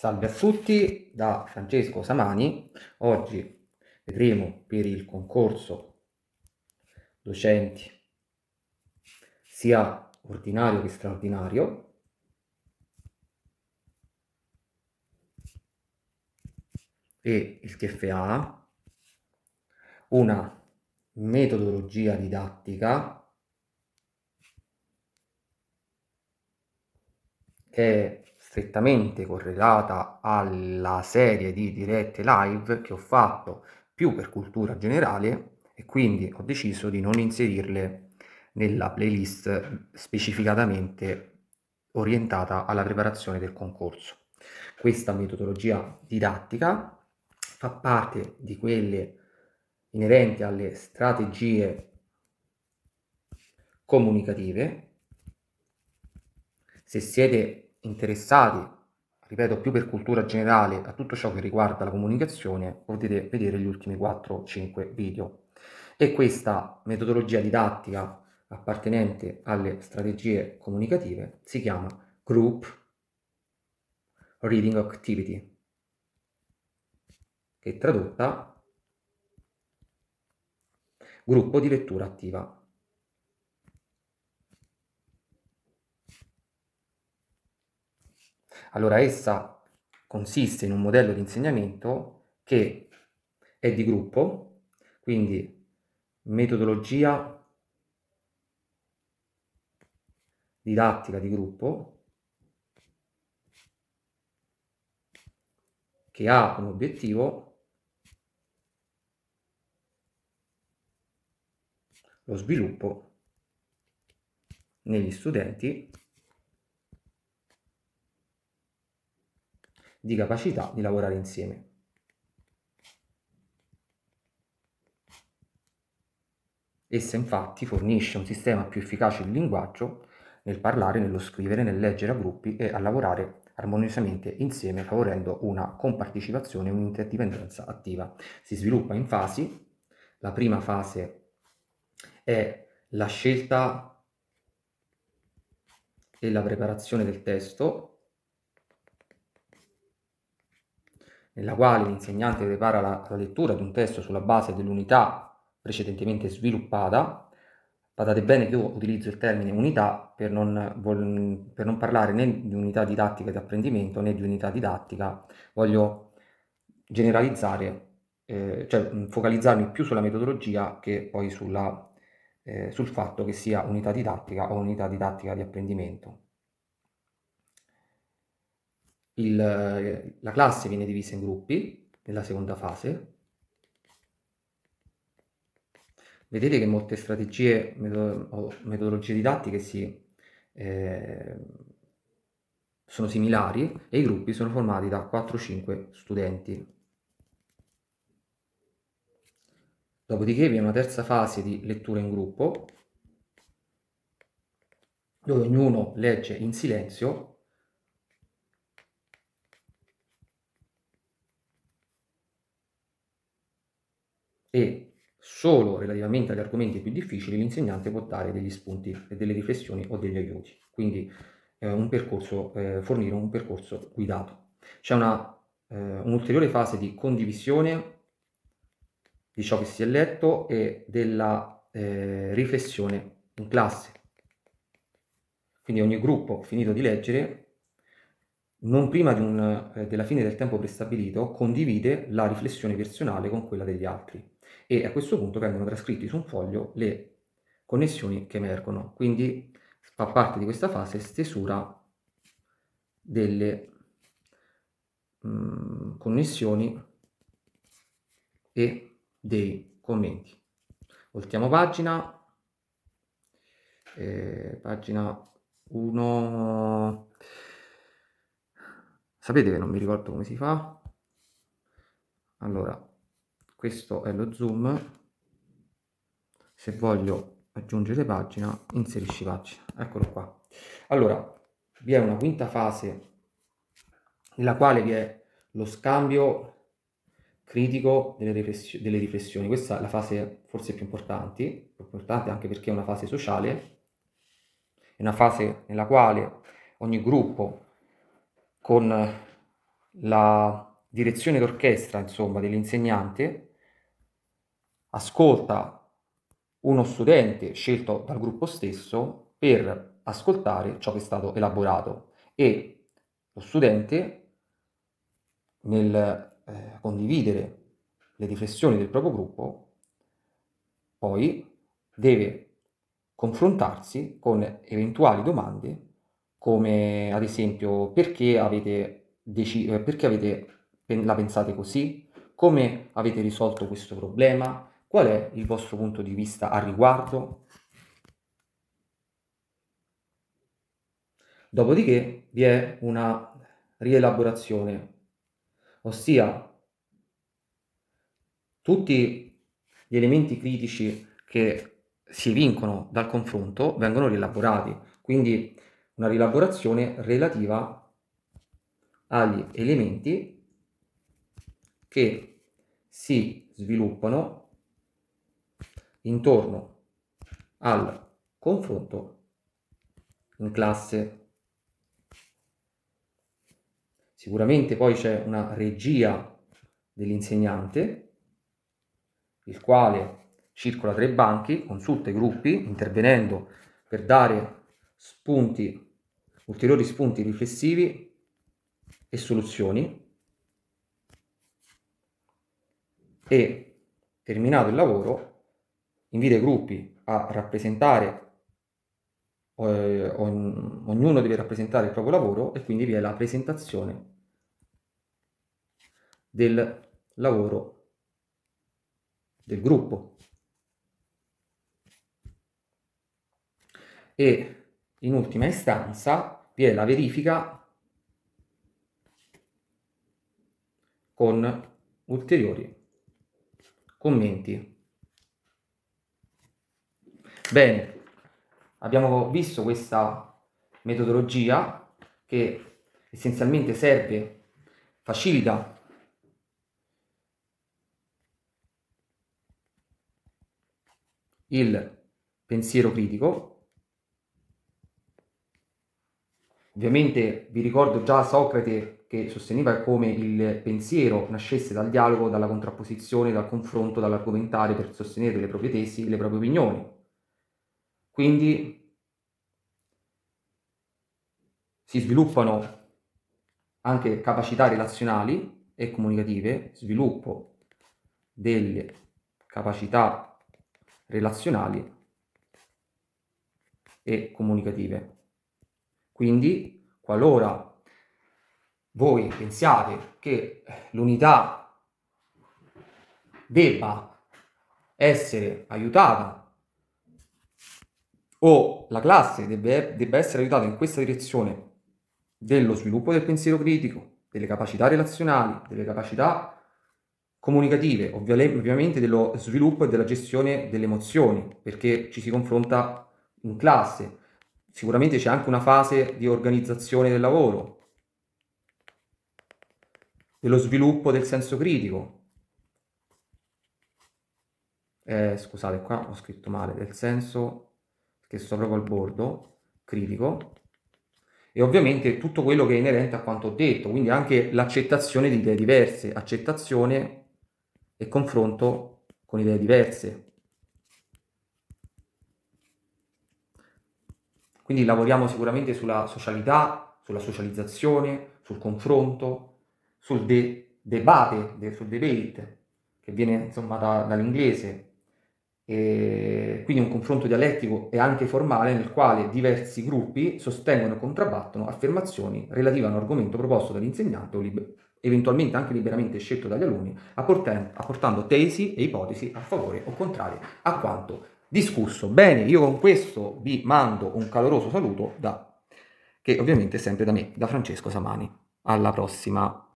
Salve a tutti da Francesco Samani. Oggi vedremo per il concorso docenti sia ordinario che straordinario e il TFA una metodologia didattica che è strettamente correlata alla serie di dirette live che ho fatto più per cultura generale e quindi ho deciso di non inserirle nella playlist specificatamente orientata alla preparazione del concorso. Questa metodologia didattica fa parte di quelle inerenti alle strategie comunicative. Se siete interessati, ripeto più per cultura generale, a tutto ciò che riguarda la comunicazione, potete vedere gli ultimi 4-5 video. E questa metodologia didattica appartenente alle strategie comunicative si chiama Group Reading Activity, che è tradotta gruppo di lettura attiva. Allora essa consiste in un modello di insegnamento che è di gruppo, quindi metodologia didattica di gruppo che ha come obiettivo lo sviluppo negli studenti di capacità di lavorare insieme. Essa infatti fornisce un sistema più efficace di linguaggio nel parlare, nello scrivere, nel leggere a gruppi e a lavorare armoniosamente insieme favorendo una compartecipazione e un'interdipendenza attiva. Si sviluppa in fasi, la prima fase è la scelta e la preparazione del testo, nella quale l'insegnante prepara la, la lettura di un testo sulla base dell'unità precedentemente sviluppata, badate bene che io utilizzo il termine unità per non, per non parlare né di unità didattica di apprendimento né di unità didattica, voglio generalizzare eh, cioè mm, focalizzarmi più sulla metodologia che poi sulla, eh, sul fatto che sia unità didattica o unità didattica di apprendimento il, la classe viene divisa in gruppi nella seconda fase. Vedete che molte strategie o metodologie didattiche si, eh, sono similari e i gruppi sono formati da 4-5 studenti. Dopodiché vi è una terza fase di lettura in gruppo, dove ognuno legge in silenzio e solo relativamente agli argomenti più difficili l'insegnante può dare degli spunti e delle riflessioni o degli aiuti. Quindi eh, un percorso, eh, fornire un percorso guidato. C'è una, eh, un'ulteriore fase di condivisione di ciò che si è letto e della eh, riflessione in classe. Quindi ogni gruppo finito di leggere non prima un, eh, della fine del tempo prestabilito, condivide la riflessione personale con quella degli altri e a questo punto vengono trascritti su un foglio le connessioni che emergono. Quindi fa parte di questa fase stesura delle mh, mm, connessioni e dei commenti. Voltiamo pagina, eh, pagina 1. Sapete che non mi ricordo come si fa? Allora, questo è lo zoom se voglio aggiungere pagina inserisci pagina eccolo qua allora vi è una quinta fase nella quale vi è lo scambio critico delle, riflessioni, delle riflessioni. Questa è la fase forse più importante, più importante anche perché è una fase sociale, è una fase nella quale ogni gruppo con la direzione d'orchestra, insomma, dell'insegnante ascolta uno studente scelto dal gruppo stesso per ascoltare ciò che è stato elaborato e lo studente nel eh, condividere le riflessioni del proprio gruppo poi deve confrontarsi con eventuali domande come ad esempio perché avete, deci- eh, perché avete la pensate così, come avete risolto questo problema, Qual è il vostro punto di vista al riguardo? Dopodiché vi è una rielaborazione, ossia tutti gli elementi critici che si vincono dal confronto vengono rielaborati, quindi una rielaborazione relativa agli elementi che si sviluppano intorno al confronto in classe. Sicuramente poi c'è una regia dell'insegnante, il quale circola tra i banchi, consulta i gruppi, intervenendo per dare spunti, ulteriori spunti riflessivi e soluzioni. E terminato il lavoro, invita i gruppi a rappresentare, eh, ogn- ognuno deve rappresentare il proprio lavoro e quindi vi è la presentazione del lavoro del gruppo. E in ultima istanza vi è la verifica con ulteriori commenti Bene, abbiamo visto questa metodologia che essenzialmente serve, facilita il pensiero critico. Ovviamente vi ricordo già Socrate che sosteneva come il pensiero nascesse dal dialogo, dalla contrapposizione, dal confronto, dall'argomentare per sostenere le proprie tesi e le proprie opinioni. Quindi si sviluppano anche capacità relazionali e comunicative, sviluppo delle capacità relazionali e comunicative. Quindi, qualora voi pensiate che l'unità debba essere aiutata o la classe debba, debba essere aiutata in questa direzione dello sviluppo del pensiero critico, delle capacità relazionali, delle capacità comunicative, ovviamente dello sviluppo e della gestione delle emozioni, perché ci si confronta in classe. Sicuramente c'è anche una fase di organizzazione del lavoro, dello sviluppo del senso critico. Eh, scusate, qua ho scritto male, del senso che sto proprio al bordo critico e ovviamente tutto quello che è inerente a quanto ho detto, quindi anche l'accettazione di idee diverse, accettazione e confronto con idee diverse. Quindi lavoriamo sicuramente sulla socialità, sulla socializzazione, sul confronto, sul de- debate, de- sul debate, che viene insomma da- dall'inglese, Ehm, quindi un confronto dialettico e anche formale nel quale diversi gruppi sostengono e contrabbattono affermazioni relative a un argomento proposto dall'insegnante o liber- eventualmente anche liberamente scelto dagli alunni, apportando, apportando tesi e ipotesi a favore o contrarie a quanto discusso. Bene, io con questo vi mando un caloroso saluto da, che ovviamente è sempre da me, da Francesco Samani. Alla prossima!